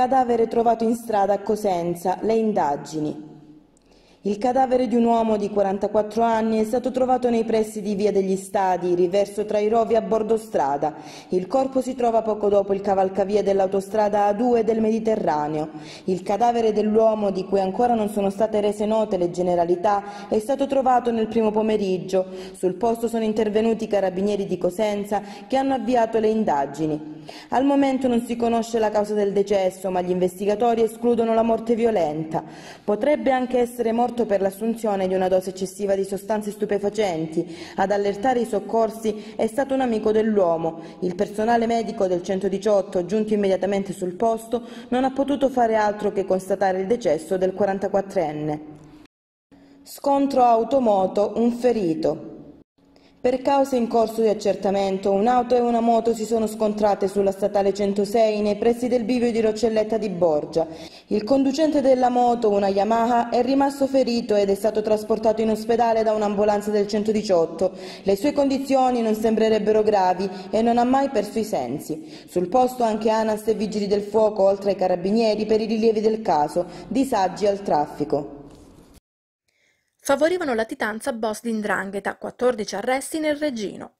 cadavere trovato in strada a Cosenza, le indagini. Il cadavere di un uomo di 44 anni è stato trovato nei pressi di Via degli Stadi, riverso tra i rovi a bordo strada. Il corpo si trova poco dopo il cavalcavia dell'autostrada A2 del Mediterraneo. Il cadavere dell'uomo, di cui ancora non sono state rese note le generalità, è stato trovato nel primo pomeriggio. Sul posto sono intervenuti i carabinieri di Cosenza che hanno avviato le indagini. Al momento non si conosce la causa del decesso, ma gli investigatori escludono la morte violenta. Potrebbe anche essere morte morto per l'assunzione di una dose eccessiva di sostanze stupefacenti. Ad allertare i soccorsi è stato un amico dell'uomo. Il personale medico del 118, giunto immediatamente sul posto, non ha potuto fare altro che constatare il decesso del 44enne. Scontro automoto, un ferito. Per cause in corso di accertamento, un'auto e una moto si sono scontrate sulla statale 106 nei pressi del bivio di Roccelletta di Borgia. Il conducente della moto, una Yamaha, è rimasto ferito ed è stato trasportato in ospedale da un'ambulanza del 118. Le sue condizioni non sembrerebbero gravi e non ha mai perso i sensi. Sul posto anche ANAS e Vigili del Fuoco, oltre ai carabinieri, per i rilievi del caso, disagi al traffico favorivano latitanza boss di 'ndrangheta, quattordici arresti nel Regino.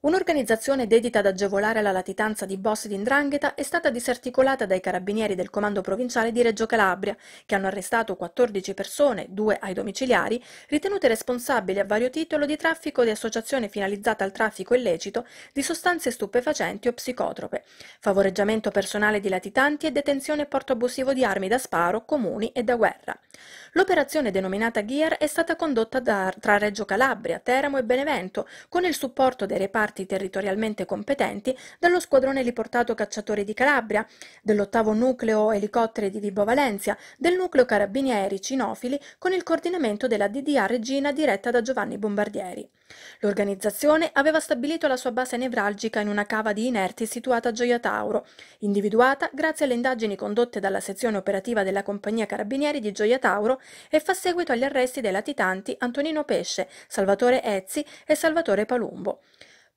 Un'organizzazione dedita ad agevolare la latitanza di boss di indrangheta è stata disarticolata dai carabinieri del Comando Provinciale di Reggio Calabria, che hanno arrestato 14 persone, due ai domiciliari, ritenute responsabili a vario titolo di traffico di associazione finalizzata al traffico illecito di sostanze stupefacenti o psicotrope, favoreggiamento personale di latitanti e detenzione e porto abusivo di armi da sparo, comuni e da guerra. L'operazione denominata GIAR è stata condotta da, tra Reggio Calabria, Teramo e Benevento, con il supporto dei reparti parti territorialmente competenti dallo squadrone riportato Cacciatori di Calabria, dell'ottavo nucleo elicotteri di Vibo Valencia, del nucleo carabinieri cinofili con il coordinamento della DDA Regina diretta da Giovanni Bombardieri. L'organizzazione aveva stabilito la sua base nevralgica in una cava di inerti situata a Gioia Tauro, individuata grazie alle indagini condotte dalla sezione operativa della compagnia carabinieri di Gioia Tauro e fa seguito agli arresti dei latitanti Antonino Pesce, Salvatore Ezzi e Salvatore Palumbo.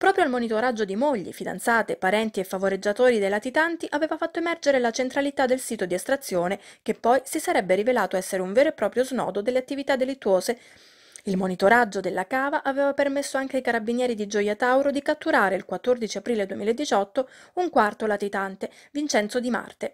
Proprio al monitoraggio di mogli, fidanzate, parenti e favoreggiatori dei latitanti aveva fatto emergere la centralità del sito di estrazione, che poi si sarebbe rivelato essere un vero e proprio snodo delle attività delittuose il monitoraggio della cava aveva permesso anche ai carabinieri di Gioia Tauro di catturare il 14 aprile 2018 un quarto latitante, Vincenzo Di Marte,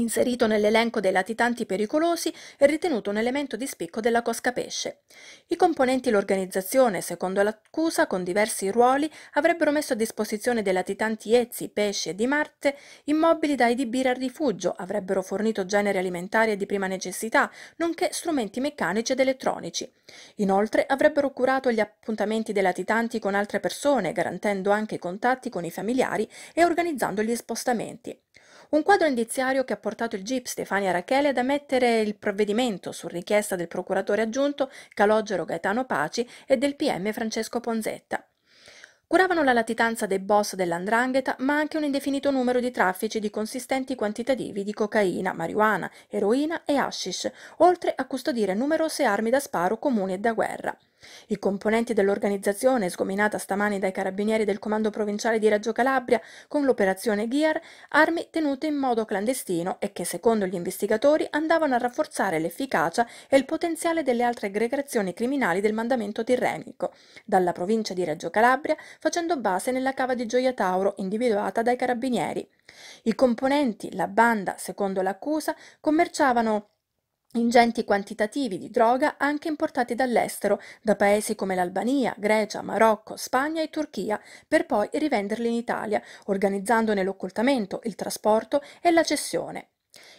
inserito nell'elenco dei latitanti pericolosi e ritenuto un elemento di spicco della cosca pesce. I componenti l'organizzazione, secondo l'accusa, con diversi ruoli, avrebbero messo a disposizione dei latitanti Ezzi, Pesci e Di Marte immobili da edibire al rifugio, avrebbero fornito generi alimentari e di prima necessità, nonché strumenti meccanici ed elettronici. Inoltre avrebbero curato gli appuntamenti dei latitanti con altre persone, garantendo anche i contatti con i familiari e organizzando gli spostamenti. Un quadro indiziario che ha portato il GIP Stefania Rachele ad ammettere il provvedimento su richiesta del procuratore aggiunto Calogero Gaetano Paci e del PM Francesco Ponzetta. Curavano la latitanza dei boss dell'andrangheta, ma anche un indefinito numero di traffici di consistenti quantitativi di cocaina, marijuana, eroina e hashish, oltre a custodire numerose armi da sparo comuni e da guerra. I componenti dell'organizzazione, sgominata stamani dai carabinieri del Comando Provinciale di Reggio Calabria con l'operazione Gear, armi tenute in modo clandestino e che, secondo gli investigatori, andavano a rafforzare l'efficacia e il potenziale delle altre aggregazioni criminali del mandamento tirrenico, dalla provincia di Reggio Calabria, facendo base nella cava di Gioia Tauro, individuata dai carabinieri. I componenti, la banda, secondo l'accusa, commerciavano ingenti quantitativi di droga anche importati dall'estero, da paesi come l'Albania, Grecia, Marocco, Spagna e Turchia, per poi rivenderli in Italia, organizzandone l'occultamento, il trasporto e la cessione.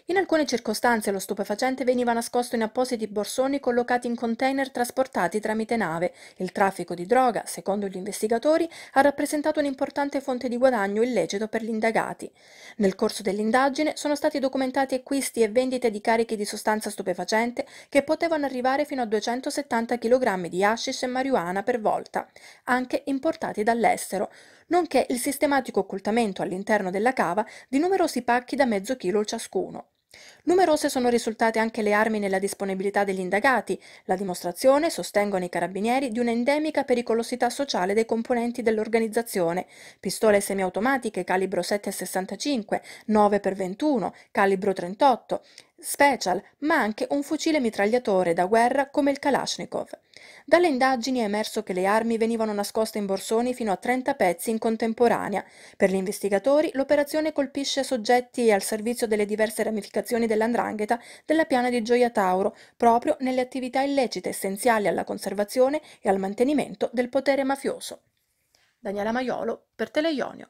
In alcune circostanze lo stupefacente veniva nascosto in appositi borsoni collocati in container trasportati tramite nave. Il traffico di droga, secondo gli investigatori, ha rappresentato un'importante fonte di guadagno illecito per gli indagati. Nel corso dell'indagine sono stati documentati acquisti e vendite di carichi di sostanza stupefacente che potevano arrivare fino a 270 kg di hashish e marijuana per volta, anche importati dall'estero nonché il sistematico occultamento all'interno della cava di numerosi pacchi da mezzo chilo ciascuno. Numerose sono risultate anche le armi nella disponibilità degli indagati. La dimostrazione, sostengono i carabinieri, di un'endemica pericolosità sociale dei componenti dell'organizzazione. Pistole semiautomatiche calibro 7,65, 9x21, calibro 38, special, ma anche un fucile mitragliatore da guerra come il Kalashnikov. Dalle indagini è emerso che le armi venivano nascoste in borsoni fino a 30 pezzi in contemporanea. Per gli investigatori l'operazione colpisce soggetti al servizio delle diverse ramificazioni dell'andrangheta della piana di Gioia Tauro, proprio nelle attività illecite essenziali alla conservazione e al mantenimento del potere mafioso. Daniela Maiolo per Teleionio.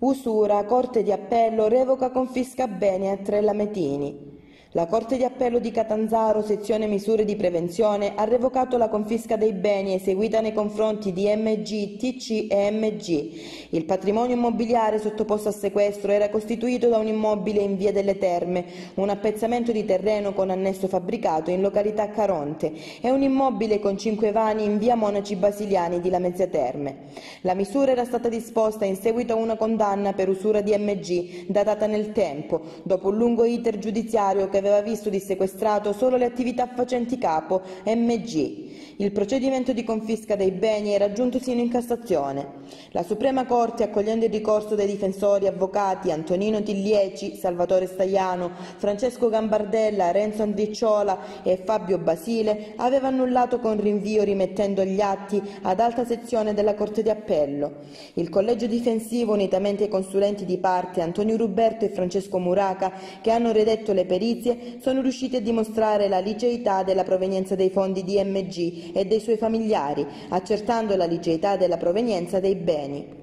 Usura, Corte di Appello, revoca confisca beni a tre lametini. La Corte di Appello di Catanzaro, sezione misure di prevenzione, ha revocato la confisca dei beni eseguita nei confronti di MG, TC e MG. Il patrimonio immobiliare sottoposto a sequestro era costituito da un immobile in via delle Terme, un appezzamento di terreno con annesso fabbricato in località Caronte e un immobile con cinque vani in via Monaci Basiliani di Lamezia Terme. La misura era stata disposta in seguito a una condanna per usura di MG datata nel tempo, dopo un lungo iter giudiziario che aveva aveva visto di sequestrato solo le attività facenti capo MG. Il procedimento di confisca dei beni era giunto sino in Cassazione. La Suprema Corte, accogliendo il ricorso dei difensori avvocati Antonino Tiglieci, Salvatore Staiano, Francesco Gambardella, Renzo Andicciola e Fabio Basile, aveva annullato con rinvio rimettendo gli atti ad alta sezione della Corte di Appello. Il collegio difensivo, unitamente ai consulenti di parte Antonio Ruberto e Francesco Muraca, che hanno redetto le perizie, notizie sono riusciti a dimostrare la liceità della provenienza dei fondi di MG e dei suoi familiari, accertando la liceità della provenienza dei beni.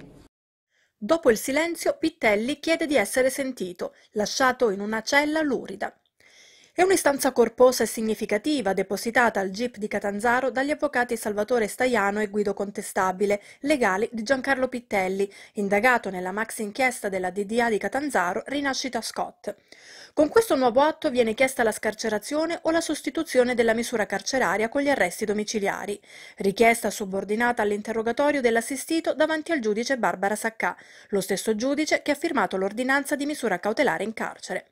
Dopo il silenzio, Pittelli chiede di essere sentito, lasciato in una cella lurida. È un'istanza corposa e significativa depositata al GIP di Catanzaro dagli avvocati Salvatore Staiano e Guido Contestabile, legali di Giancarlo Pittelli, indagato nella maxi inchiesta della DDA di Catanzaro Rinascita Scott. Con questo nuovo atto viene chiesta la scarcerazione o la sostituzione della misura carceraria con gli arresti domiciliari, richiesta subordinata all'interrogatorio dell'assistito davanti al giudice Barbara Saccà, lo stesso giudice che ha firmato l'ordinanza di misura cautelare in carcere.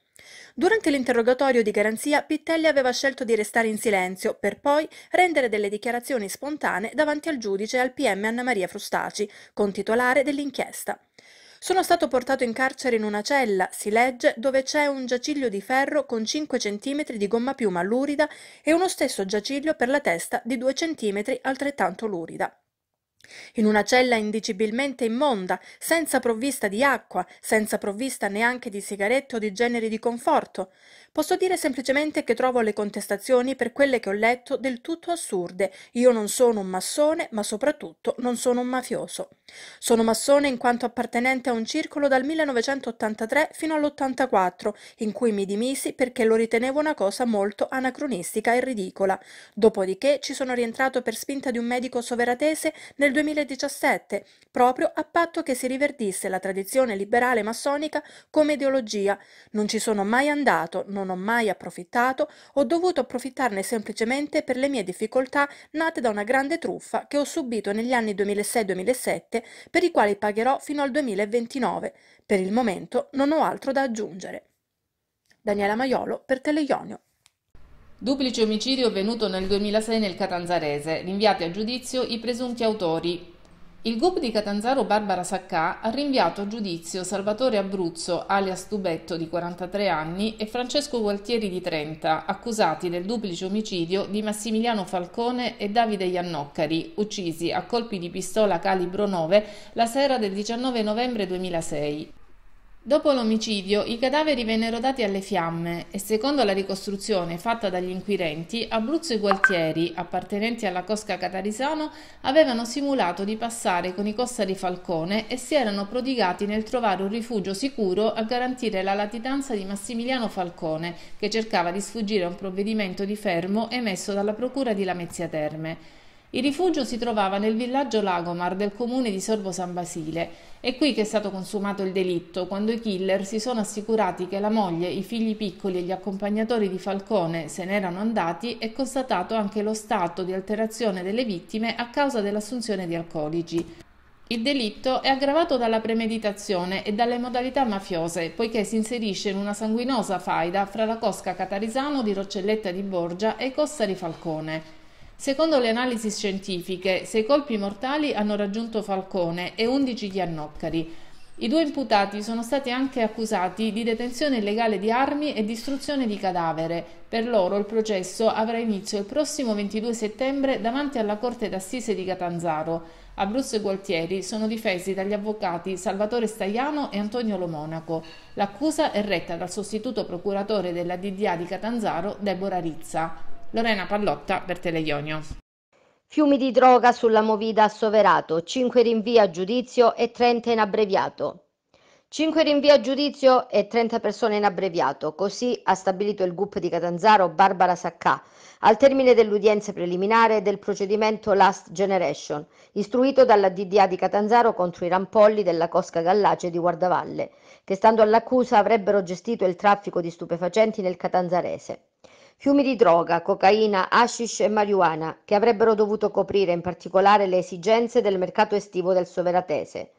Durante l'interrogatorio di garanzia, Pittelli aveva scelto di restare in silenzio per poi rendere delle dichiarazioni spontanee davanti al giudice e al PM Anna Maria Frustaci, contitolare dell'inchiesta. Sono stato portato in carcere in una cella, si legge, dove c'è un giaciglio di ferro con 5 cm di gomma piuma lurida e uno stesso giaciglio per la testa di 2 cm altrettanto lurida in una cella indicibilmente immonda, senza provvista di acqua, senza provvista neanche di sigarette o di generi di conforto. Posso dire semplicemente che trovo le contestazioni per quelle che ho letto del tutto assurde. Io non sono un massone, ma soprattutto non sono un mafioso. Sono massone in quanto appartenente a un circolo dal 1983 fino all'84, in cui mi dimisi perché lo ritenevo una cosa molto anacronistica e ridicola. Dopodiché ci sono rientrato per spinta di un medico soveratese nel 2017, proprio a patto che si riverdisse la tradizione liberale massonica come ideologia. Non ci sono mai andato, non ho mai approfittato, ho dovuto approfittarne semplicemente per le mie difficoltà nate da una grande truffa che ho subito negli anni 2006-2007, per i quali pagherò fino al 2029. Per il momento non ho altro da aggiungere. Daniela Maiolo per Teleionio. Duplice omicidio avvenuto nel 2006 nel Catanzarese, rinviati a giudizio i presunti autori. Il GUP di Catanzaro Barbara Saccà ha rinviato a giudizio Salvatore Abruzzo, alias Tubetto, di 43 anni, e Francesco Gualtieri, di 30, accusati del duplice omicidio di Massimiliano Falcone e Davide Iannoccari, uccisi a colpi di pistola calibro 9 la sera del 19 novembre 2006. Dopo l'omicidio i cadaveri vennero dati alle fiamme e secondo la ricostruzione fatta dagli inquirenti, Abruzzo e Gualtieri, appartenenti alla Cosca Catarisano, avevano simulato di passare con i Costa di Falcone e si erano prodigati nel trovare un rifugio sicuro a garantire la latitanza di Massimiliano Falcone, che cercava di sfuggire a un provvedimento di fermo emesso dalla Procura di Lamezia Terme. Il rifugio si trovava nel villaggio Lagomar del comune di Sorbo San Basile. È qui che è stato consumato il delitto, quando i killer si sono assicurati che la moglie, i figli piccoli e gli accompagnatori di Falcone se n'erano andati e constatato anche lo stato di alterazione delle vittime a causa dell'assunzione di alcolici. Il delitto è aggravato dalla premeditazione e dalle modalità mafiose, poiché si inserisce in una sanguinosa faida fra la cosca catarisano di Roccelletta di Borgia e i di Falcone. Secondo le analisi scientifiche, sei colpi mortali hanno raggiunto Falcone e 11 chiannoccari. I due imputati sono stati anche accusati di detenzione illegale di armi e distruzione di cadavere. Per loro il processo avrà inizio il prossimo 22 settembre davanti alla Corte d'Assise di Catanzaro. Abruzzo e Gualtieri sono difesi dagli avvocati Salvatore Stagliano e Antonio Lomonaco. L'accusa è retta dal sostituto procuratore della DDA di Catanzaro, Deborah Rizza. Lorena Pallotta per Teleionio. Fiumi di droga sulla movida a Soverato, 5 rinvii a giudizio e 30 in abbreviato. 5 rinvii a giudizio e 30 persone in abbreviato, così ha stabilito il GUP di Catanzaro Barbara Saccà, al termine dell'udienza preliminare del procedimento Last Generation, istruito dalla DDA di Catanzaro contro i rampolli della Cosca Gallace di Guardavalle, che stando all'accusa avrebbero gestito il traffico di stupefacenti nel catanzarese. Fiumi di droga, cocaina, hashish e marijuana che avrebbero dovuto coprire in particolare le esigenze del mercato estivo del Soveratese.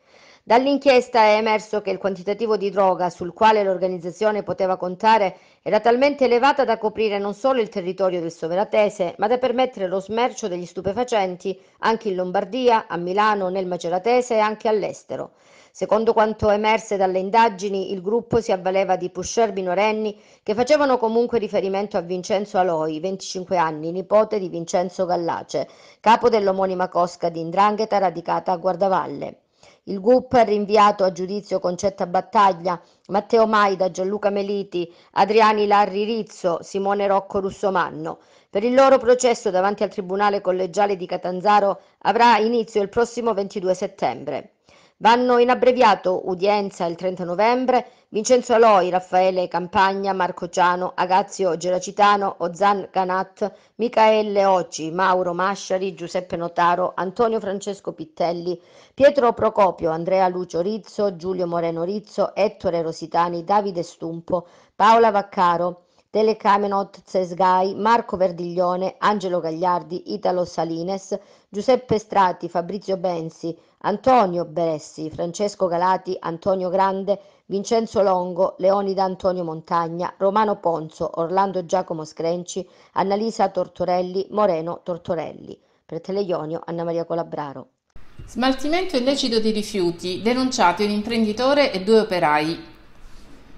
Dall'inchiesta è emerso che il quantitativo di droga sul quale l'organizzazione poteva contare era talmente elevata da coprire non solo il territorio del Soveratese, ma da permettere lo smercio degli stupefacenti anche in Lombardia, a Milano, nel Maceratese e anche all'estero. Secondo quanto emerse dalle indagini, il gruppo si avvaleva di pusher minorenni che facevano comunque riferimento a Vincenzo Aloi, 25 anni, nipote di Vincenzo Gallace, capo dell'omonima cosca di Indrangheta radicata a Guardavalle. Il GUP ha rinviato a giudizio Concetta Battaglia, Matteo Maida, Gianluca Meliti, Adriani Larri Rizzo, Simone Rocco Russomanno. Per il loro processo davanti al Tribunale collegiale di Catanzaro avrà inizio il prossimo 22 settembre. Vanno in abbreviato udienza il 30 novembre Vincenzo Aloi, Raffaele Campagna, Marco Giano, Agazio Geracitano, Ozan Canat, Michaele Occi, Mauro Masciari, Giuseppe Notaro, Antonio Francesco Pittelli, Pietro Procopio, Andrea Lucio Rizzo, Giulio Moreno Rizzo, Ettore Rositani, Davide Stumpo, Paola Vaccaro, Telecamenot Zesgai, Marco Verdiglione, Angelo Gagliardi, Italo Salines, Giuseppe Strati, Fabrizio Bensi, Antonio Beressi, Francesco Galati, Antonio Grande, Vincenzo Longo, Leonida Antonio Montagna, Romano Ponzo, Orlando Giacomo Screnci, Annalisa Tortorelli, Moreno Tortorelli. Per Teleionio Anna Maria Colabraro. Smaltimento illecito di rifiuti, denunciato un imprenditore e due operai.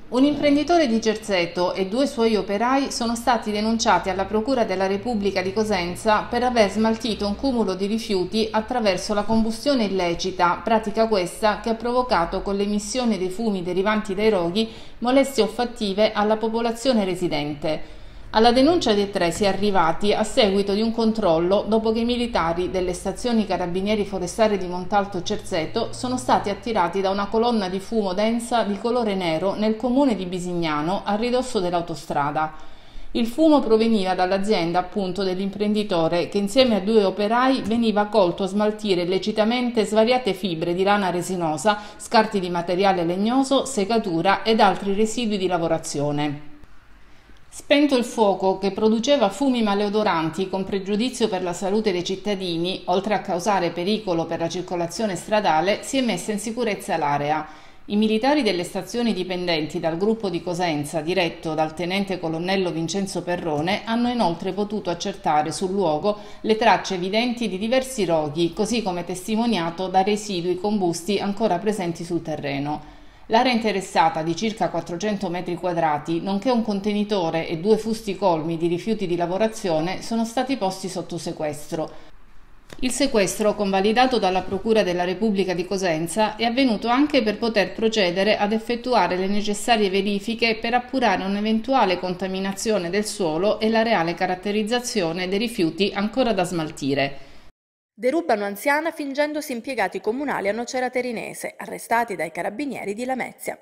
Un imprenditore di Gerzeto e due suoi operai sono stati denunciati alla Procura della Repubblica di Cosenza per aver smaltito un cumulo di rifiuti attraverso la combustione illecita, pratica questa che ha provocato con l'emissione dei fumi derivanti dai roghi molestie olfattive alla popolazione residente. Alla denuncia dei tre si è arrivati a seguito di un controllo dopo che i militari delle stazioni carabinieri forestali di Montalto Cerzeto sono stati attirati da una colonna di fumo densa di colore nero nel comune di Bisignano a ridosso dell'autostrada. Il fumo proveniva dall'azienda appunto dell'imprenditore che insieme a due operai veniva colto a smaltire illecitamente svariate fibre di lana resinosa, scarti di materiale legnoso, segatura ed altri residui di lavorazione. Spento il fuoco che produceva fumi maleodoranti con pregiudizio per la salute dei cittadini, oltre a causare pericolo per la circolazione stradale, si è messa in sicurezza l'area. I militari delle stazioni dipendenti dal gruppo di Cosenza, diretto dal tenente colonnello Vincenzo Perrone, hanno inoltre potuto accertare sul luogo le tracce evidenti di diversi roghi, così come testimoniato da residui combusti ancora presenti sul terreno. L'area interessata di circa 400 metri quadrati, nonché un contenitore e due fusti colmi di rifiuti di lavorazione sono stati posti sotto sequestro. Il sequestro, convalidato dalla Procura della Repubblica di Cosenza, è avvenuto anche per poter procedere ad effettuare le necessarie verifiche per appurare un'eventuale contaminazione del suolo e la reale caratterizzazione dei rifiuti ancora da smaltire. Deruba anziana fingendosi impiegati comunali a Nocera Terinese, arrestati dai carabinieri di Lamezia.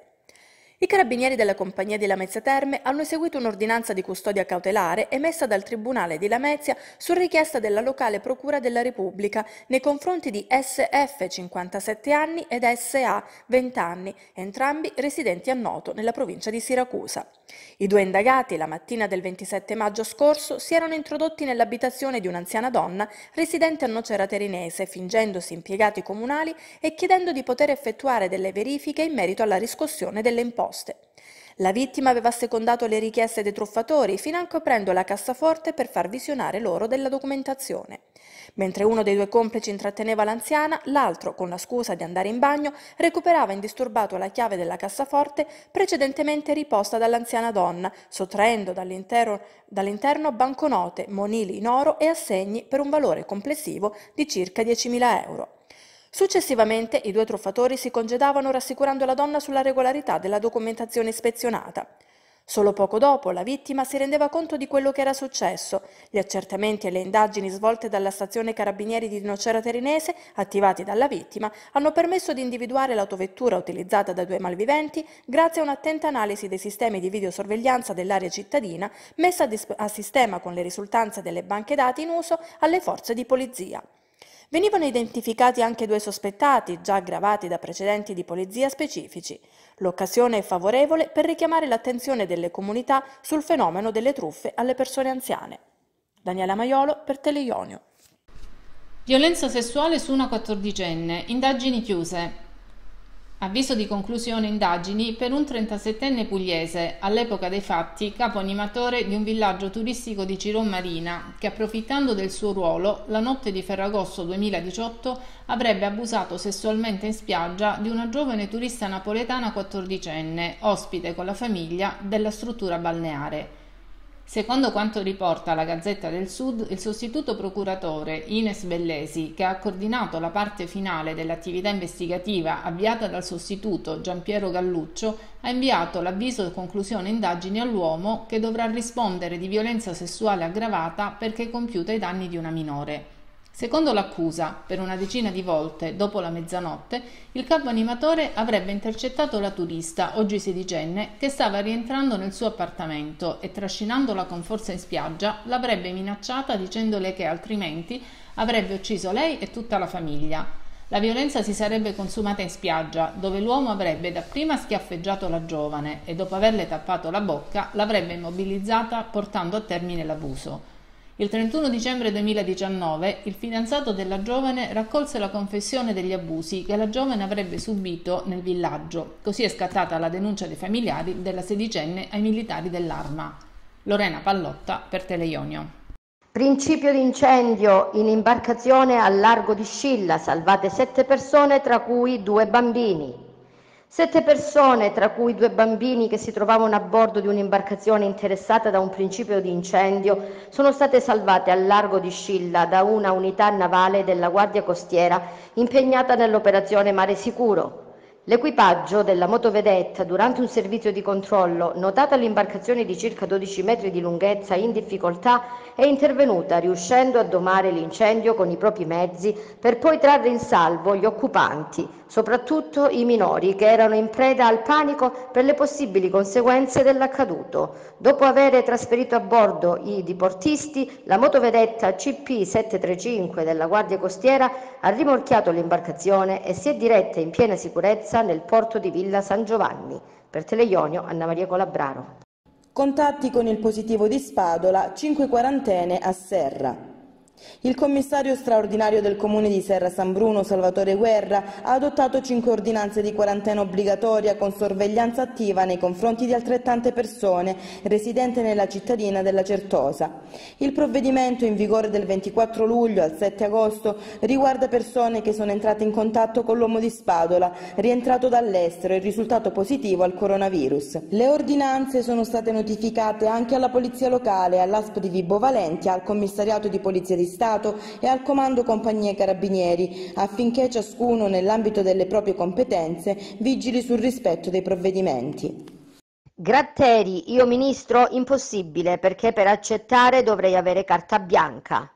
I carabinieri della compagnia di Lamezia Terme hanno eseguito un'ordinanza di custodia cautelare emessa dal Tribunale di Lamezia su richiesta della locale Procura della Repubblica nei confronti di SF 57 anni ed SA 20 anni, entrambi residenti a Noto nella provincia di Siracusa. I due indagati la mattina del 27 maggio scorso si erano introdotti nell'abitazione di un'anziana donna residente a Nocera Terinese fingendosi impiegati comunali e chiedendo di poter effettuare delle verifiche in merito alla riscossione delle imposte risposte. La vittima aveva secondato le richieste dei truffatori fino anche aprendo la cassaforte per far visionare loro della documentazione. Mentre uno dei due complici intratteneva l'anziana, l'altro, con la scusa di andare in bagno, recuperava indisturbato la chiave della cassaforte precedentemente riposta dall'anziana donna, sottraendo dall'interno, dall'interno banconote, monili in oro e assegni per un valore complessivo di circa 10.000 euro. Successivamente i due truffatori si congedavano rassicurando la donna sulla regolarità della documentazione ispezionata. Solo poco dopo la vittima si rendeva conto di quello che era successo. Gli accertamenti e le indagini svolte dalla stazione carabinieri di Nocera Terinese, attivati dalla vittima, hanno permesso di individuare l'autovettura utilizzata da due malviventi grazie a un'attenta analisi dei sistemi di videosorveglianza dell'area cittadina messa a, a sistema con le risultanze delle banche dati in uso alle forze di polizia. Venivano identificati anche due sospettati, già aggravati da precedenti di polizia specifici. L'occasione è favorevole per richiamare l'attenzione delle comunità sul fenomeno delle truffe alle persone anziane. Daniela Maiolo per Teleionio. Violenza sessuale su una quattordicenne, indagini chiuse. Avviso di conclusione indagini per un 37enne pugliese, all'epoca dei fatti capo animatore di un villaggio turistico di Ciron Marina, che approfittando del suo ruolo, la notte di Ferragosto 2018 avrebbe abusato sessualmente in spiaggia di una giovane turista napoletana 14enne, ospite con la famiglia della struttura balneare. Secondo quanto riporta la Gazzetta del Sud, il sostituto procuratore Ines Bellesi, che ha coordinato la parte finale dell'attività investigativa avviata dal sostituto Giampiero Galluccio, ha inviato l'avviso di conclusione indagini all'uomo che dovrà rispondere di violenza sessuale aggravata perché compiuta ai danni di una minore. Secondo l'accusa, per una decina di volte dopo la mezzanotte, il capo animatore avrebbe intercettato la turista, oggi sedicenne, che stava rientrando nel suo appartamento e trascinandola con forza in spiaggia l'avrebbe minacciata dicendole che altrimenti avrebbe ucciso lei e tutta la famiglia. La violenza si sarebbe consumata in spiaggia, dove l'uomo avrebbe dapprima schiaffeggiato la giovane e dopo averle tappato la bocca l'avrebbe immobilizzata portando a termine l'abuso. Il 31 dicembre 2019 il fidanzato della giovane raccolse la confessione degli abusi che la giovane avrebbe subito nel villaggio, così è scattata la denuncia dei familiari della sedicenne ai militari dell'arma. Lorena Pallotta per Teleionio. Principio di incendio in imbarcazione al largo di Scilla, salvate sette persone tra cui due bambini. Sette persone, tra cui due bambini che si trovavano a bordo di un'imbarcazione interessata da un principio di incendio, sono state salvate al largo di Scilla da una unità navale della Guardia Costiera impegnata nell'operazione Mare Sicuro. L'equipaggio della motovedetta, durante un servizio di controllo, notata l'imbarcazione di circa 12 metri di lunghezza in difficoltà, è intervenuta riuscendo a domare l'incendio con i propri mezzi per poi trarre in salvo gli occupanti, soprattutto i minori che erano in preda al panico per le possibili conseguenze dell'accaduto. Dopo aver trasferito a bordo i diportisti, la motovedetta CP735 della Guardia Costiera ha rimorchiato l'imbarcazione e si è diretta in piena sicurezza immersa nel porto di Villa San Giovanni. Per Teleionio, Anna Maria Colabraro. Contatti con il positivo di Spadola, 5 quarantene a Serra. Il commissario straordinario del Comune di Serra San Bruno, Salvatore Guerra, ha adottato cinque ordinanze di quarantena obbligatoria con sorveglianza attiva nei confronti di altrettante persone residenti nella cittadina della Certosa. Il provvedimento, in vigore del 24 luglio al 7 agosto, riguarda persone che sono entrate in contatto con l'uomo di Spadola, rientrato dall'estero e risultato positivo al coronavirus. Le ordinanze sono state notificate anche alla Polizia Locale, all'ASP di Vibo Valentia, al Commissariato di Polizia di Stato e al Comando Compagnie Carabinieri, affinché ciascuno, nell'ambito delle proprie competenze, vigili sul rispetto dei provvedimenti. Gratteri, io ministro, impossibile, perché per accettare dovrei avere carta bianca.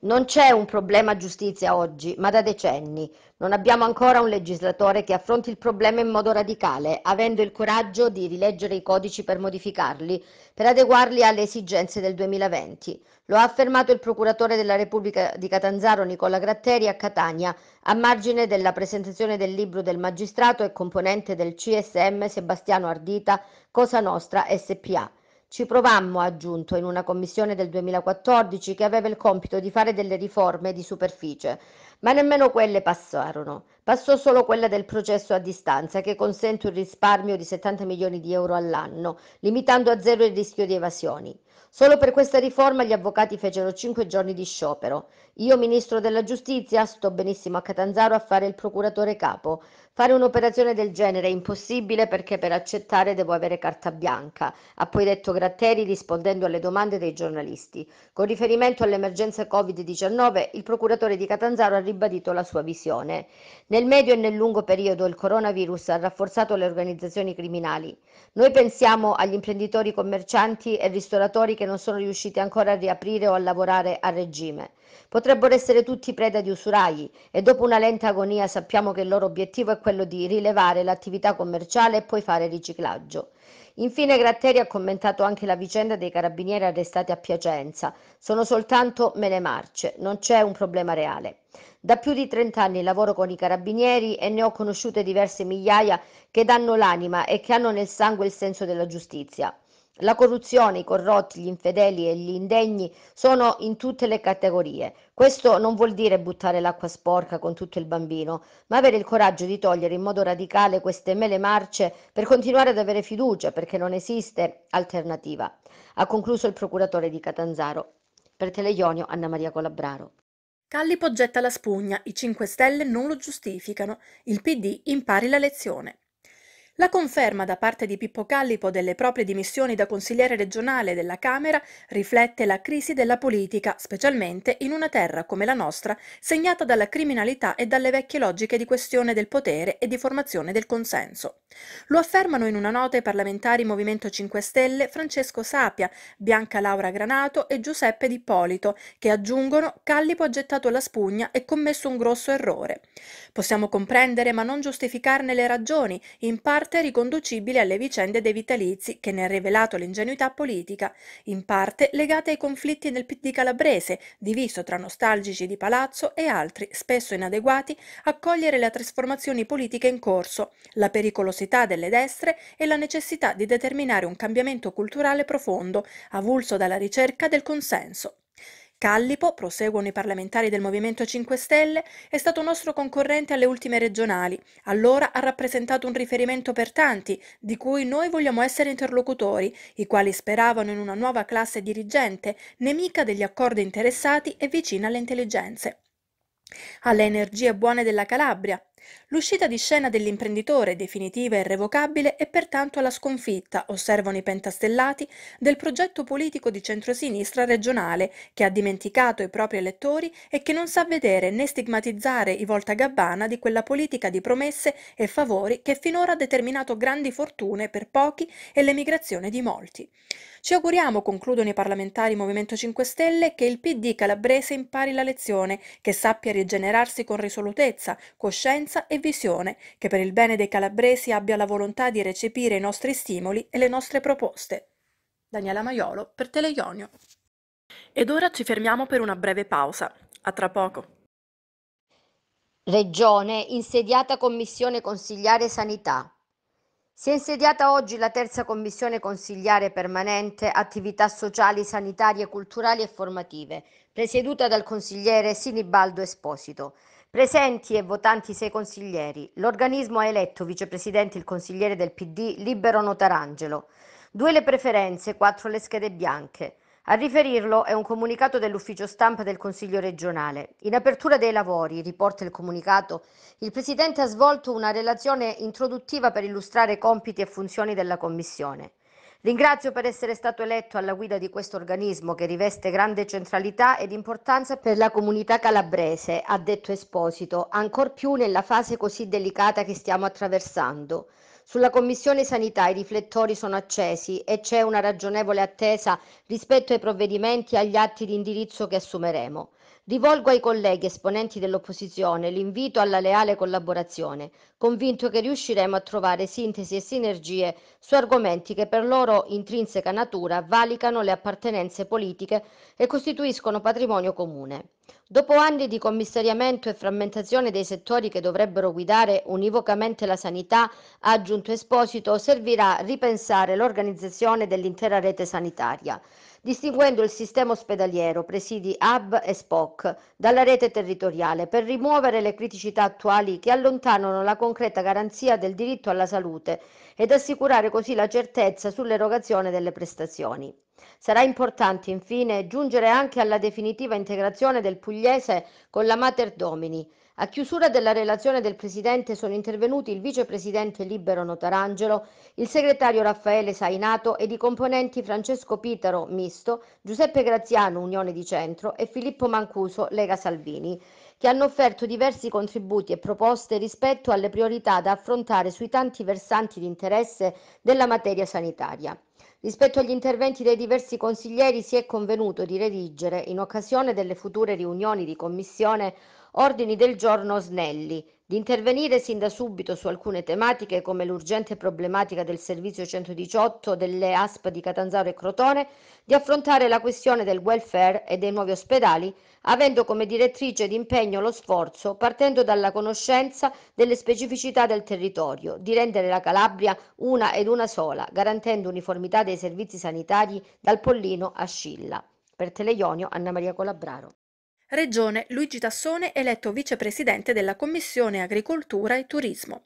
Non c'è un problema giustizia oggi, ma da decenni. Non abbiamo ancora un legislatore che affronti il problema in modo radicale, avendo il coraggio di rileggere i codici per modificarli, per adeguarli alle esigenze del 2020. Lo ha affermato il procuratore della Repubblica di Catanzaro Nicola Gratteri a Catania, a margine della presentazione del libro del magistrato e componente del CSM Sebastiano Ardita, Cosa Nostra SPA. Ci provammo, ha aggiunto, in una commissione del 2014 che aveva il compito di fare delle riforme di superficie, ma nemmeno quelle passarono. Passò solo quella del processo a distanza, che consente un risparmio di 70 milioni di euro all'anno, limitando a zero il rischio di evasioni. Solo per questa riforma gli avvocati fecero cinque giorni di sciopero. Io, ministro della giustizia, sto benissimo a Catanzaro a fare il procuratore capo. Fare un'operazione del genere è impossibile perché per accettare devo avere carta bianca, ha poi detto Gratteri rispondendo alle domande dei giornalisti. Con riferimento all'emergenza Covid-19, il procuratore di Catanzaro ha ribadito la sua visione. Nel medio e nel lungo periodo il coronavirus ha rafforzato le organizzazioni criminali. Noi pensiamo agli imprenditori commercianti e ristoratori che non sono riusciti ancora a riaprire o a lavorare a regime. Potrebbero essere tutti preda di usurai e dopo una lenta agonia sappiamo che il loro obiettivo è quello di rilevare l'attività commerciale e poi fare riciclaggio. Infine Gratteri ha commentato anche la vicenda dei carabinieri arrestati a Piacenza. Sono soltanto mele marce, non c'è un problema reale. Da più di 30 anni lavoro con i carabinieri e ne ho conosciute diverse migliaia che danno l'anima e che hanno nel sangue il senso della giustizia. La corruzione, i corrotti, gli infedeli e gli indegni sono in tutte le categorie. Questo non vuol dire buttare l'acqua sporca con tutto il bambino, ma avere il coraggio di togliere in modo radicale queste mele marce per continuare ad avere fiducia, perché non esiste alternativa. Ha concluso il procuratore di Catanzaro. Per Teleionio, Anna Maria Colabraro. Callipo getta la spugna, i 5 Stelle non lo giustificano, il PD impari la lezione. La conferma da parte di Pippo Callipo delle proprie dimissioni da consigliere regionale della Camera riflette la crisi della politica, specialmente in una terra come la nostra, segnata dalla criminalità e dalle vecchie logiche di questione del potere e di formazione del consenso. Lo affermano in una nota i parlamentari Movimento 5 Stelle Francesco Sapia, Bianca Laura Granato e Giuseppe Di Polito, che aggiungono Callipo ha gettato la spugna e commesso un grosso errore. Possiamo comprendere ma non giustificarne le ragioni, in parte parte riconducibile alle vicende dei vitalizi che ne ha rivelato l'ingenuità politica, in parte legate ai conflitti nel PD calabrese, diviso tra nostalgici di palazzo e altri spesso inadeguati a cogliere le trasformazioni politiche in corso, la pericolosità delle destre e la necessità di determinare un cambiamento culturale profondo, avulso dalla ricerca del consenso. Callipo, proseguono i parlamentari del Movimento 5 Stelle, è stato nostro concorrente alle ultime regionali. Allora ha rappresentato un riferimento per tanti, di cui noi vogliamo essere interlocutori, i quali speravano in una nuova classe dirigente, nemica degli accordi interessati e vicina alle intelligenze alle energie buone della Calabria. L'uscita di scena dell'imprenditore definitiva e irrevocabile è pertanto la sconfitta, osservano i pentastellati, del progetto politico di centrosinistra regionale che ha dimenticato i propri elettori e che non sa vedere né stigmatizzare i volta gabbana di quella politica di promesse e favori che finora ha determinato grandi fortune per pochi e l'emigrazione di molti. Ci auguriamo, concludono i parlamentari Movimento 5 Stelle, che il PD calabrese impari la lezione, che sappia rigenerarsi con risolutezza, coscienza e visione che per il bene dei calabresi abbia la volontà di recepire i nostri stimoli e le nostre proposte. Daniela Maiolo per Teleionio. Ed ora ci fermiamo per una breve pausa. A tra poco. Regione insediata Commissione Consigliare Sanità. Si è insediata oggi la terza commissione consigliare permanente attività sociali, sanitarie, culturali e formative, presieduta dal consigliere Sinibaldo Esposito. Presenti e votanti sei consiglieri. L'organismo ha eletto vicepresidente il consigliere del PD Libero Notarangelo. Due le preferenze, quattro le schede bianche. A riferirlo è un comunicato dell'ufficio stampa del Consiglio regionale. In apertura dei lavori, riporta il comunicato, il Presidente ha svolto una relazione introduttiva per illustrare compiti e funzioni della Commissione. Ringrazio per essere stato eletto alla guida di questo organismo che riveste grande centralità ed importanza per la comunità calabrese, ha detto Esposito, ancor più nella fase così delicata che stiamo attraversando. Sulla Commissione Sanità i riflettori sono accesi e c'è una ragionevole attesa rispetto ai provvedimenti e agli atti di indirizzo che assumeremo. Rivolgo ai colleghi esponenti dell'opposizione l'invito alla leale collaborazione, convinto che riusciremo a trovare sintesi e sinergie su argomenti che per loro intrinseca natura valicano le appartenenze politiche e costituiscono patrimonio comune. Dopo anni di commissariamento e frammentazione dei settori che dovrebbero guidare univocamente la sanità, ha aggiunto Esposito, servirà ripensare l'organizzazione dell'intera rete sanitaria distinguendo il sistema ospedaliero, presidi hub e SPOC, dalla rete territoriale per rimuovere le criticità attuali che allontanano la concreta garanzia del diritto alla salute ed assicurare così la certezza sull'erogazione delle prestazioni. Sarà importante infine giungere anche alla definitiva integrazione del pugliese con la Mater Domini, a chiusura della relazione del Presidente sono intervenuti il Vicepresidente Libero Notarangelo, il Segretario Raffaele Sainato ed i componenti Francesco Pitaro, misto, Giuseppe Graziano, Unione di Centro e Filippo Mancuso, Lega Salvini, che hanno offerto diversi contributi e proposte rispetto alle priorità da affrontare sui tanti versanti di interesse della materia sanitaria. Rispetto agli interventi dei diversi consiglieri si è convenuto di redigere, in occasione delle future riunioni di commissione, ordini del giorno Snelli di intervenire sin da subito su alcune tematiche come l'urgente problematica del servizio 118 delle ASP di Catanzaro e Crotone, di affrontare la questione del welfare e dei nuovi ospedali, avendo come direttrice d'impegno lo sforzo partendo dalla conoscenza delle specificità del territorio, di rendere la Calabria una ed una sola, garantendo uniformità dei servizi sanitari dal Pollino a Scilla. Per Teleionio, Anna Maria Colabraro. Regione Luigi Tassone eletto vicepresidente della Commissione Agricoltura e Turismo.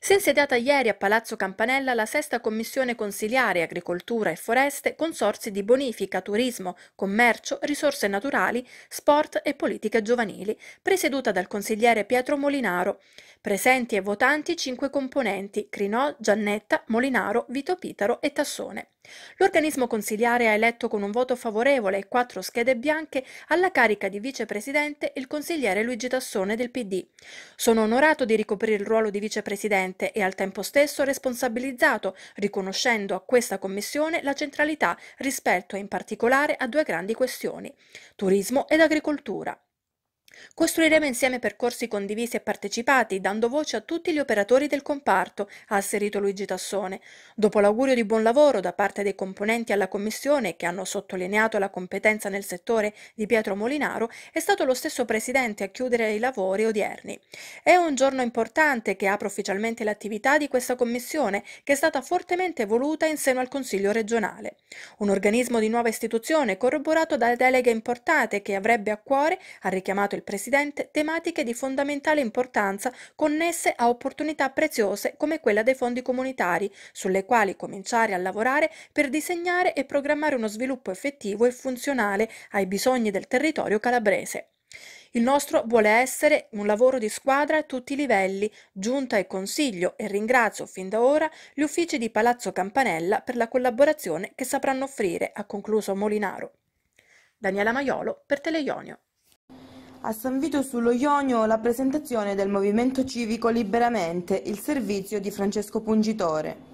Si è insediata ieri a Palazzo Campanella la sesta commissione consiliare Agricoltura e Foreste, consorsi di bonifica, turismo, commercio, risorse naturali, sport e politiche giovanili, presieduta dal consigliere Pietro Molinaro, Presenti e votanti cinque componenti, Crinò, Giannetta, Molinaro, Vito Pitaro e Tassone. L'organismo consiliare ha eletto con un voto favorevole e quattro schede bianche alla carica di vicepresidente il consigliere Luigi Tassone del PD. Sono onorato di ricoprire il ruolo di vicepresidente e al tempo stesso responsabilizzato, riconoscendo a questa commissione la centralità rispetto in particolare a due grandi questioni, turismo ed agricoltura. Costruiremo insieme percorsi condivisi e partecipati, dando voce a tutti gli operatori del comparto, ha asserito Luigi Tassone. Dopo l'augurio di buon lavoro da parte dei componenti alla Commissione, che hanno sottolineato la competenza nel settore di Pietro Molinaro, è stato lo stesso Presidente a chiudere i lavori odierni. È un giorno importante che apre ufficialmente l'attività di questa Commissione, che è stata fortemente voluta in seno al Consiglio regionale. Un organismo di nuova istituzione, corroborato da deleghe importate, che avrebbe a cuore, ha richiamato il il Presidente tematiche di fondamentale importanza connesse a opportunità preziose come quella dei fondi comunitari, sulle quali cominciare a lavorare per disegnare e programmare uno sviluppo effettivo e funzionale ai bisogni del territorio calabrese. Il nostro vuole essere un lavoro di squadra a tutti i livelli, giunta e consiglio e ringrazio fin da ora gli uffici di Palazzo Campanella per la collaborazione che sapranno offrire, ha concluso Molinaro. Daniela Maiolo per Teleionio. A San Vito sullo Ionio la presentazione del movimento civico Liberamente, il servizio di Francesco Pungitore.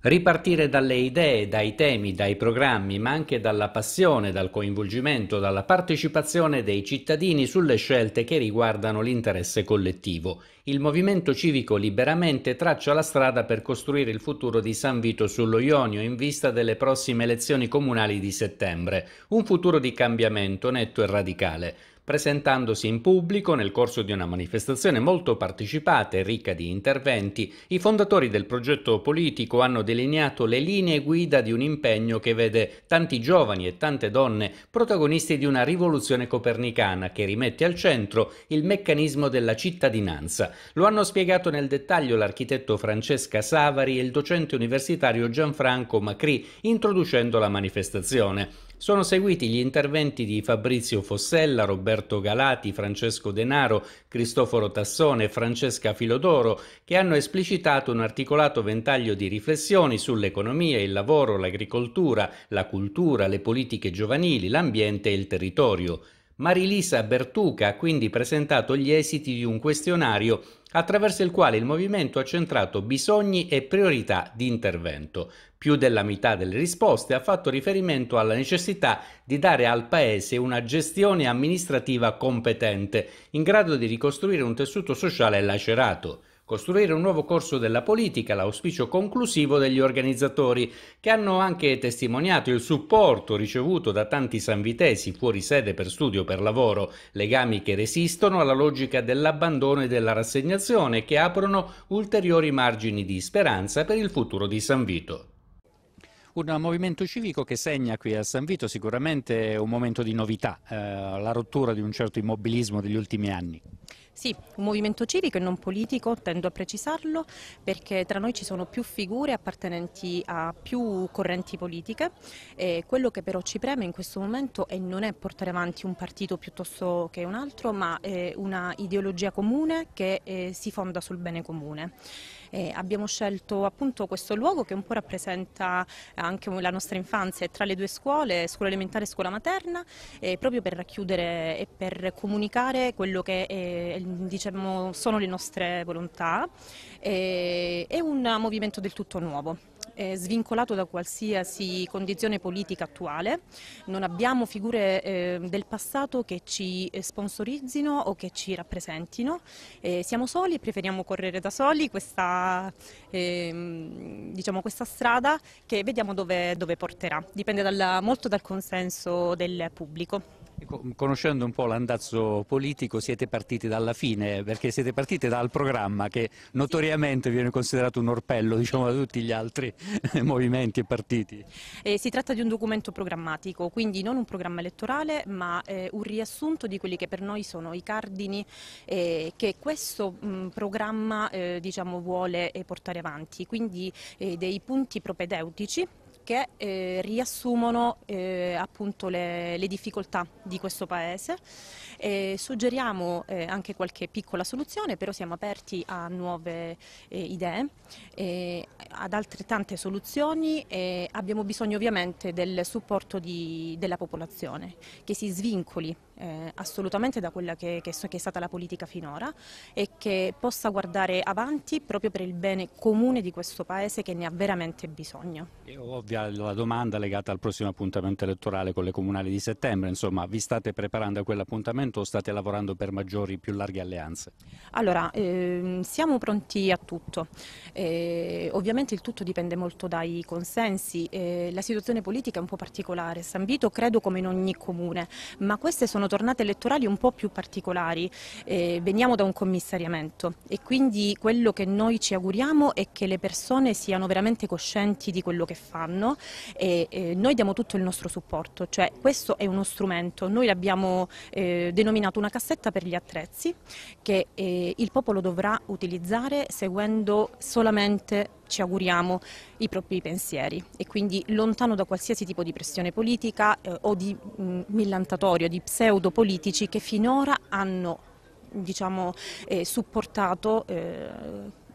Ripartire dalle idee, dai temi, dai programmi, ma anche dalla passione, dal coinvolgimento, dalla partecipazione dei cittadini sulle scelte che riguardano l'interesse collettivo. Il movimento civico liberamente traccia la strada per costruire il futuro di San Vito sullo Ionio in vista delle prossime elezioni comunali di settembre. Un futuro di cambiamento netto e radicale. Presentandosi in pubblico nel corso di una manifestazione molto partecipata e ricca di interventi, i fondatori del progetto politico hanno delineato le linee guida di un impegno che vede tanti giovani e tante donne protagonisti di una rivoluzione copernicana che rimette al centro il meccanismo della cittadinanza. Lo hanno spiegato nel dettaglio l'architetto Francesca Savari e il docente universitario Gianfranco Macri introducendo la manifestazione. Sono seguiti gli interventi di Fabrizio Fossella, Roberto Galati, Francesco Denaro, Cristoforo Tassone e Francesca Filodoro, che hanno esplicitato un articolato ventaglio di riflessioni sull'economia, il lavoro, l'agricoltura, la cultura, le politiche giovanili, l'ambiente e il territorio. Marilisa Bertuca ha quindi presentato gli esiti di un questionario attraverso il quale il movimento ha centrato bisogni e priorità di intervento. Più della metà delle risposte ha fatto riferimento alla necessità di dare al Paese una gestione amministrativa competente, in grado di ricostruire un tessuto sociale lacerato costruire un nuovo corso della politica, l'auspicio conclusivo degli organizzatori, che hanno anche testimoniato il supporto ricevuto da tanti sanvitesi fuori sede per studio per lavoro, legami che resistono alla logica dell'abbandono e della rassegnazione che aprono ulteriori margini di speranza per il futuro di San Vito un movimento civico che segna qui a San Vito sicuramente un momento di novità, eh, la rottura di un certo immobilismo degli ultimi anni. Sì, un movimento civico e non politico, tendo a precisarlo, perché tra noi ci sono più figure appartenenti a più correnti politiche e quello che però ci preme in questo momento è non è portare avanti un partito piuttosto che un altro, ma una ideologia comune che eh, si fonda sul bene comune. E abbiamo scelto appunto questo luogo che un po' rappresenta eh, anche la nostra infanzia, tra le due scuole, scuola elementare e scuola materna, eh, proprio per racchiudere e per comunicare quello che è, eh, diciamo, sono le nostre volontà. Eh, è un movimento del tutto nuovo eh, svincolato da qualsiasi condizione politica attuale, non abbiamo figure ehm, del passato che ci eh, sponsorizzino o che ci rappresentino, eh, siamo soli e preferiamo correre da soli questa, ehm, diciamo questa strada che vediamo dove, dove porterà, dipende dal, molto dal consenso del pubblico. Ecco, conoscendo un po' l'andazzo politico siete partiti dalla fine, perché siete partiti dal programma che notoriamente viene considerato un orpello diciamo, da tutti gli altri movimenti e partiti. Eh, si tratta di un documento programmatico, quindi non un programma elettorale ma eh, un riassunto di quelli che per noi sono i cardini eh, che questo mh, programma eh, diciamo, vuole eh, portare avanti, quindi eh, dei punti propedeutici che eh, riassumono eh, appunto le, le, difficoltà di questo Paese. E eh, suggeriamo eh, anche qualche piccola soluzione, però siamo aperti a nuove eh, idee, eh, ad altre tante soluzioni e abbiamo bisogno ovviamente del supporto di, della popolazione che si svincoli eh, assolutamente da quella che, che, che, è stata la politica finora e che possa guardare avanti proprio per il bene comune di questo Paese che ne ha veramente bisogno. È ovvia la domanda legata al prossimo appuntamento elettorale con le comunali di settembre, insomma vi state preparando a quell'appuntamento o state lavorando per maggiori, più larghe alleanze? Allora, ehm, siamo pronti a tutto, eh, ovviamente il tutto dipende molto dai consensi, eh, la situazione politica è un po' particolare, San Vito credo come in ogni comune, ma queste sono sono tornate elettorali un po' più particolari, eh, veniamo da un commissariamento e quindi quello che noi ci auguriamo è che le persone siano veramente coscienti di quello che fanno e eh, noi diamo tutto il nostro supporto, cioè questo è uno strumento, noi l'abbiamo eh, denominato una cassetta per gli attrezzi che eh, il popolo dovrà utilizzare seguendo solamente ci auguriamo, i propri pensieri e quindi lontano da qualsiasi tipo di pressione politica eh, o di mh, mm, millantatorio, di pseudopolitici che finora hanno diciamo, eh, supportato eh,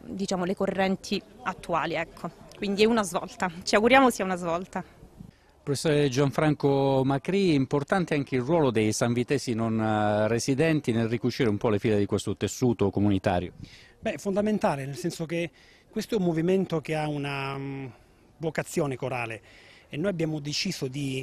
diciamo, le correnti attuali. Ecco. Quindi è una svolta, ci auguriamo sia una svolta. Professore Gianfranco Macri, importante anche il ruolo dei sanvitesi non eh, residenti nel ricucire un po' le file di questo tessuto comunitario. Beh, fondamentale, nel senso che questo è un movimento che ha una mm, vocazione corale e noi abbiamo deciso di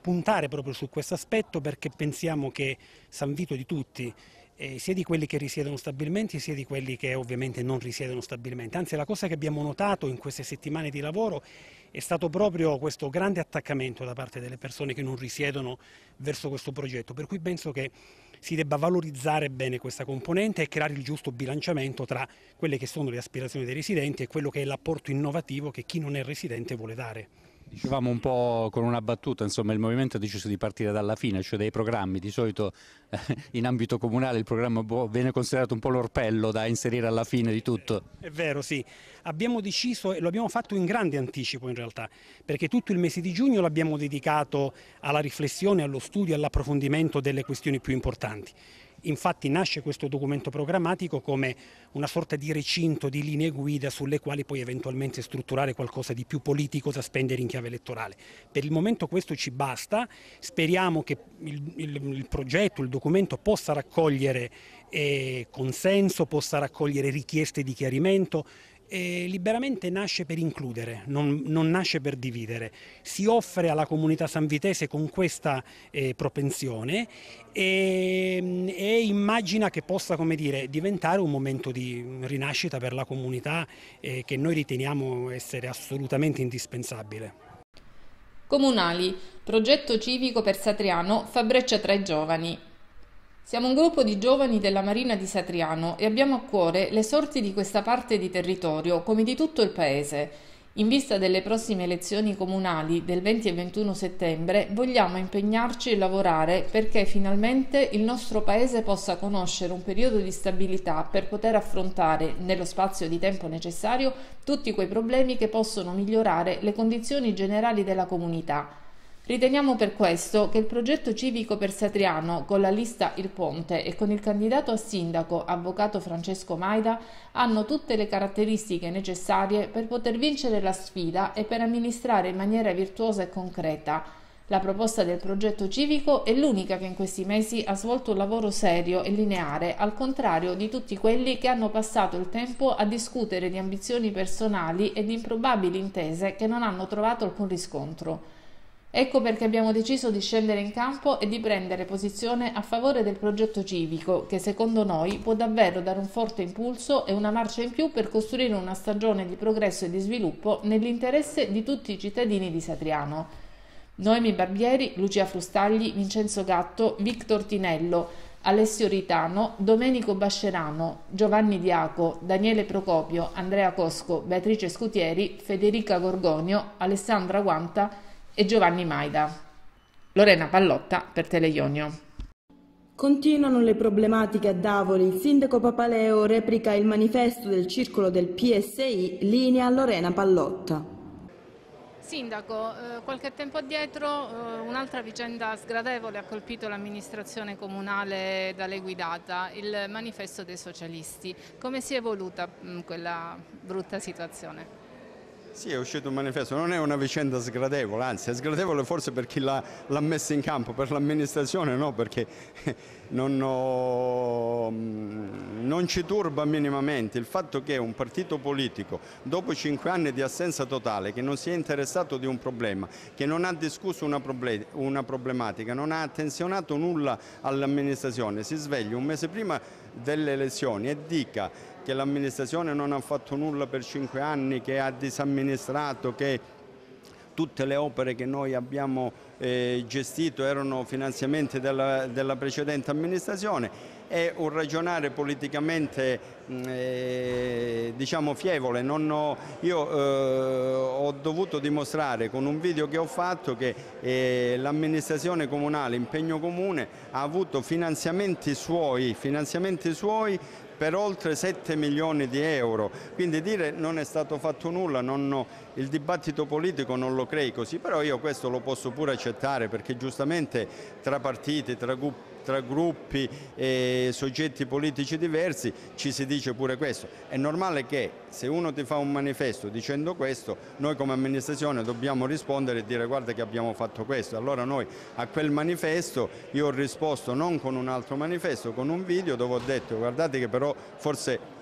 puntare proprio su questo aspetto perché pensiamo che San Vito di tutti, eh, sia di quelli che risiedono stabilmente sia di quelli che ovviamente non risiedono stabilmente. Anzi la cosa che abbiamo notato in queste settimane di lavoro è stato proprio questo grande attaccamento da parte delle persone che non risiedono verso questo progetto, per cui penso che si debba valorizzare bene questa componente e creare il giusto bilanciamento tra quelle che sono le aspirazioni dei residenti e quello che è l'apporto innovativo che chi non è residente vuole dare. Dicevamo un po' con una battuta, insomma, il movimento ha deciso di partire dalla fine, cioè dai programmi. Di solito eh, in ambito comunale il programma viene considerato un po' l'orpello da inserire alla fine di tutto. È vero, sì. Abbiamo deciso e lo abbiamo fatto in grande anticipo in realtà, perché tutto il mese di giugno l'abbiamo dedicato alla riflessione, allo studio, all'approfondimento delle questioni più importanti. Infatti nasce questo documento programmatico come una sorta di recinto di linee guida sulle quali poi eventualmente strutturare qualcosa di più politico da spendere in chiave elettorale. Per il momento questo ci basta, speriamo che il, il, il progetto, il documento possa raccogliere eh, consenso, possa raccogliere richieste di chiarimento e eh, liberamente nasce per includere, non, non, nasce per dividere, si offre alla comunità sanvitese con questa eh, propensione e, ehm, e, immagina che possa come dire, diventare un momento di rinascita per la comunità eh, che noi riteniamo essere assolutamente indispensabile. Comunali, progetto civico per Satriano fa breccia tra i giovani. Siamo un gruppo di giovani della Marina di Satriano e abbiamo a cuore le sorti di questa parte di territorio come di tutto il Paese. In vista delle prossime elezioni comunali del 20 e 21 settembre vogliamo impegnarci e lavorare perché finalmente il nostro Paese possa conoscere un periodo di stabilità per poter affrontare, nello spazio di tempo necessario, tutti quei problemi che possono migliorare le condizioni generali della comunità. Riteniamo per questo che il progetto civico per Satriano, con la lista Il Ponte e con il candidato a sindaco, avvocato Francesco Maida, hanno tutte le caratteristiche necessarie per poter vincere la sfida e per amministrare in maniera virtuosa e concreta la proposta del progetto civico è l'unica che in questi mesi ha svolto un lavoro serio e lineare, al contrario di tutti quelli che hanno passato il tempo a discutere di ambizioni personali e di improbabili intese che non hanno trovato alcun riscontro. Ecco perché abbiamo deciso di scendere in campo e di prendere posizione a favore del progetto civico che secondo noi può davvero dare un forte impulso e una marcia in più per costruire una stagione di progresso e di sviluppo nell'interesse di tutti i cittadini di Satriano. Noemi Barbieri, Lucia Frustagli, Vincenzo Gatto, Victor Tinello, Alessio Ritano, Domenico Bascerano, Giovanni Diaco, Daniele Procopio, Andrea Cosco, Beatrice Scutieri, Federica Gorgonio, Alessandra Guanta, e Giovanni Maida. Lorena Pallotta per Teleionio. Continuano le problematiche a Davoli. Il sindaco Papaleo replica il manifesto del circolo del PSI linea Lorena Pallotta. Sindaco, eh, qualche tempo addietro eh, un'altra vicenda sgradevole ha colpito l'amministrazione comunale da lei guidata, il manifesto dei socialisti. Come si è evoluta mm, quella brutta situazione? Sì, è uscito un manifesto, non è una vicenda sgradevole, anzi è sgradevole forse per chi l'ha, messa in campo, per l'amministrazione no, perché non, ho, mm, non ci turba minimamente il fatto che un partito politico dopo cinque anni di assenza totale, che non si è interessato di un problema, che non ha discusso una, problem una problematica, non ha attenzionato nulla all'amministrazione, si svegli un mese prima delle elezioni e dica che l'amministrazione non ha fatto nulla per cinque anni, che ha disamministrato, che tutte le opere che noi abbiamo eh, gestito erano finanziamenti della, della, precedente amministrazione è un ragionare politicamente mm, eh, diciamo fievole ho, io eh, ho dovuto dimostrare con un video che ho fatto che eh, l'amministrazione comunale impegno comune ha avuto finanziamenti suoi, finanziamenti suoi per oltre 7 milioni di euro. Quindi dire non è stato fatto nulla, non, il dibattito politico non lo crei così, però io questo lo posso pure accettare perché giustamente tra partiti, tra gruppi tra gruppi e soggetti politici diversi ci si dice pure questo. È normale che se uno ti fa un manifesto dicendo questo, noi come amministrazione dobbiamo rispondere e dire guarda che abbiamo fatto questo. Allora noi a quel manifesto io ho risposto non con un altro manifesto, con un video dove ho detto guardate che però forse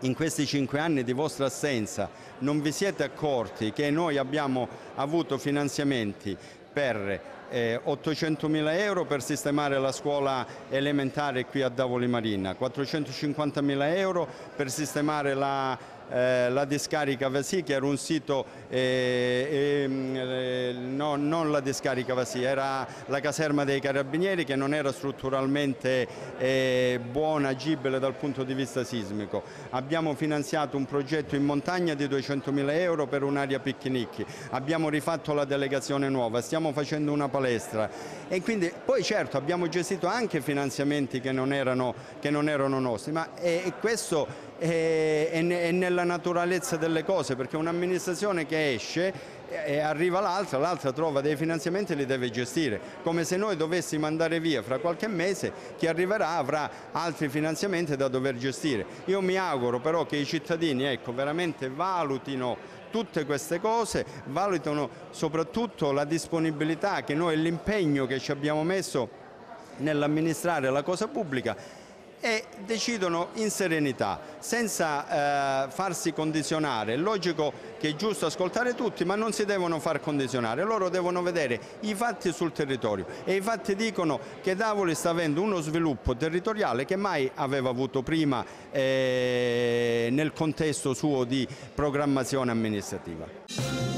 in questi cinque anni di vostra assenza non vi siete accorti che noi abbiamo avuto finanziamenti per eh, 800.000 euro per sistemare la scuola elementare qui a Davoli Marina, 450.000 euro per sistemare la eh, la discarica Vasì, che era un sito, eh, mm, eh, no, non la discarica Vasì, era la caserma dei carabinieri che non era strutturalmente eh, buona, agibile dal punto di vista sismico. Abbiamo finanziato un progetto in montagna di 200.000 euro per un'area picnic, abbiamo rifatto la delegazione nuova, stiamo facendo una palestra e quindi poi certo abbiamo gestito anche finanziamenti che non erano, che non erano nostri, ma eh, questo e, e, e nella naturalezza delle cose, perché un'amministrazione che esce e eh, eh, arriva l'altra, l'altra trova dei finanziamenti e li deve gestire, come se noi dovessimo andare via fra qualche mese, chi arriverà avrà altri finanziamenti da dover gestire. Io mi auguro però che i cittadini ecco, veramente valutino tutte queste cose, valutino soprattutto la disponibilità che noi e l'impegno che ci abbiamo messo nell'amministrare la cosa pubblica e decidono in serenità, senza eh, farsi condizionare. È logico che è giusto ascoltare tutti, ma non si devono far condizionare. Loro devono vedere i fatti sul territorio e i fatti dicono che Davoli sta avendo uno sviluppo territoriale che mai aveva avuto prima eh, nel contesto suo di programmazione amministrativa.